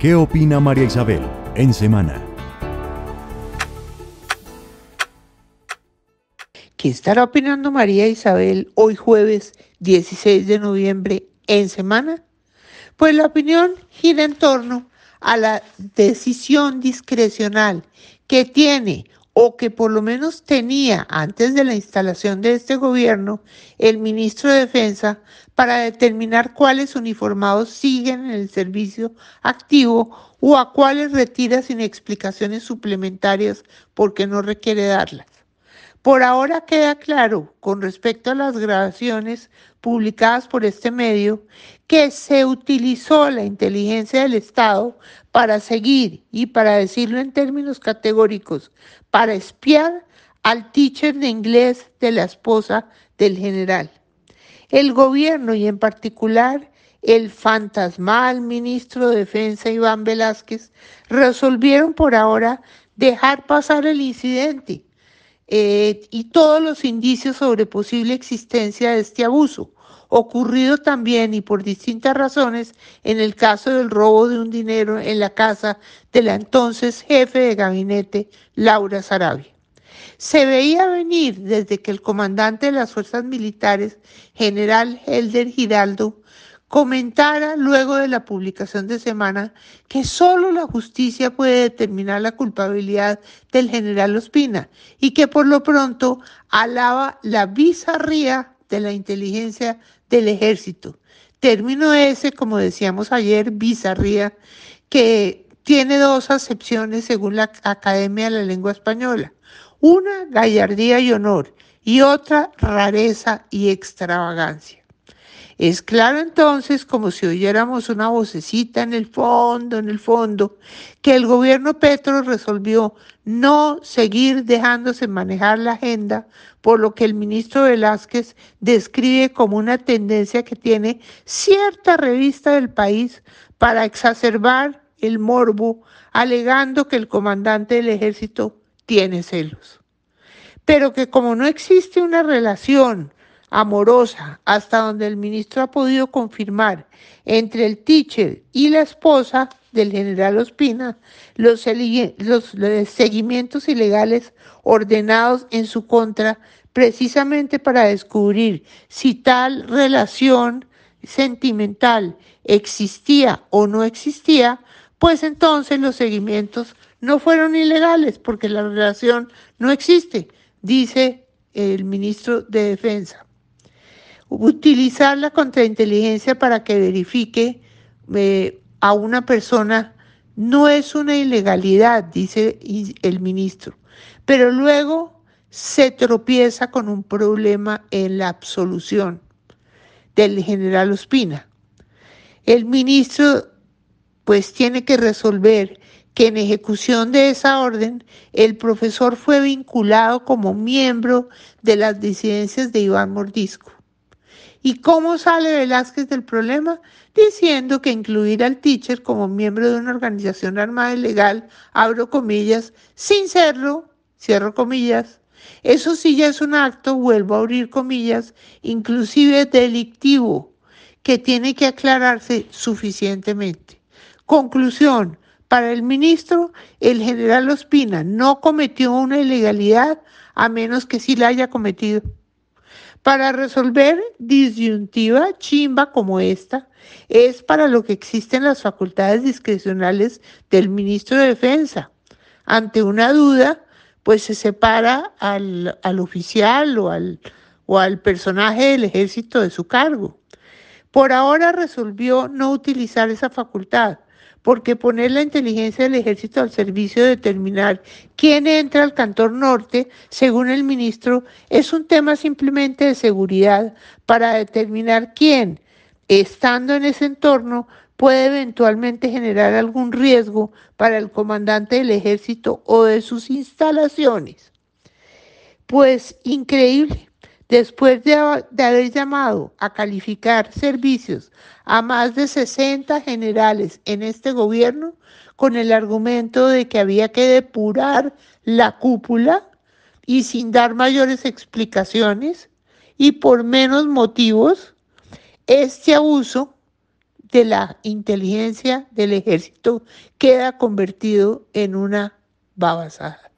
¿Qué opina María Isabel en semana? ¿Qué estará opinando María Isabel hoy jueves 16 de noviembre en semana? Pues la opinión gira en torno a la decisión discrecional que tiene o que por lo menos tenía antes de la instalación de este gobierno el ministro de Defensa para determinar cuáles uniformados siguen en el servicio activo o a cuáles retira sin explicaciones suplementarias porque no requiere darlas. Por ahora queda claro, con respecto a las grabaciones publicadas por este medio, que se utilizó la inteligencia del Estado para seguir, y para decirlo en términos categóricos, para espiar al teacher de inglés de la esposa del general. El gobierno y en particular el fantasmal ministro de Defensa Iván Velázquez resolvieron por ahora dejar pasar el incidente eh, y todos los indicios sobre posible existencia de este abuso, ocurrido también y por distintas razones en el caso del robo de un dinero en la casa de la entonces jefe de gabinete, Laura Sarabia. Se veía venir desde que el comandante de las fuerzas militares, general Helder Giraldo, comentara luego de la publicación de semana que solo la justicia puede determinar la culpabilidad del general Ospina y que por lo pronto alaba la bizarría de la inteligencia del ejército. Término ese, como decíamos ayer, bizarría, que tiene dos acepciones según la Academia de la Lengua Española. Una, gallardía y honor, y otra, rareza y extravagancia. Es claro entonces, como si oyéramos una vocecita en el fondo, en el fondo, que el gobierno Petro resolvió no seguir dejándose manejar la agenda por lo que el ministro Velázquez describe como una tendencia que tiene cierta revista del país para exacerbar el morbo, alegando que el comandante del ejército tiene celos. Pero que como no existe una relación amorosa, hasta donde el ministro ha podido confirmar, entre el teacher y la esposa del general Ospina, los, los seguimientos ilegales ordenados en su contra precisamente para descubrir si tal relación sentimental existía o no existía, pues entonces los seguimientos no fueron ilegales porque la relación no existe, dice el ministro de Defensa utilizar la contrainteligencia para que verifique eh, a una persona no es una ilegalidad, dice el ministro, pero luego se tropieza con un problema en la absolución del general Ospina. El ministro pues tiene que resolver que en ejecución de esa orden el profesor fue vinculado como miembro de las disidencias de Iván Mordisco. ¿Y cómo sale Velázquez del problema? Diciendo que incluir al teacher como miembro de una organización armada ilegal, abro comillas, sin serlo, cierro comillas, eso sí ya es un acto, vuelvo a abrir comillas, inclusive delictivo, que tiene que aclararse suficientemente. Conclusión. Para el ministro, el general Ospina no cometió una ilegalidad a menos que sí la haya cometido. Para resolver disyuntiva chimba como esta, es para lo que existen las facultades discrecionales del ministro de Defensa. Ante una duda, pues se separa al, oficial o o al personaje del ejército de su cargo. Por ahora resolvió no utilizar esa facultad, porque poner la inteligencia del ejército al servicio de determinar quién entra al Cantor Norte, según el ministro, es un tema simplemente de seguridad para determinar quién, estando en ese entorno, puede eventualmente generar algún riesgo para el comandante del ejército o de sus instalaciones. Pues increíble, Después de, haber llamado a calificar servicios a más de 60 generales en este gobierno con el argumento de que había que depurar la cúpula y sin dar mayores explicaciones y por menos motivos, este abuso de la inteligencia del ejército queda convertido en una babasada.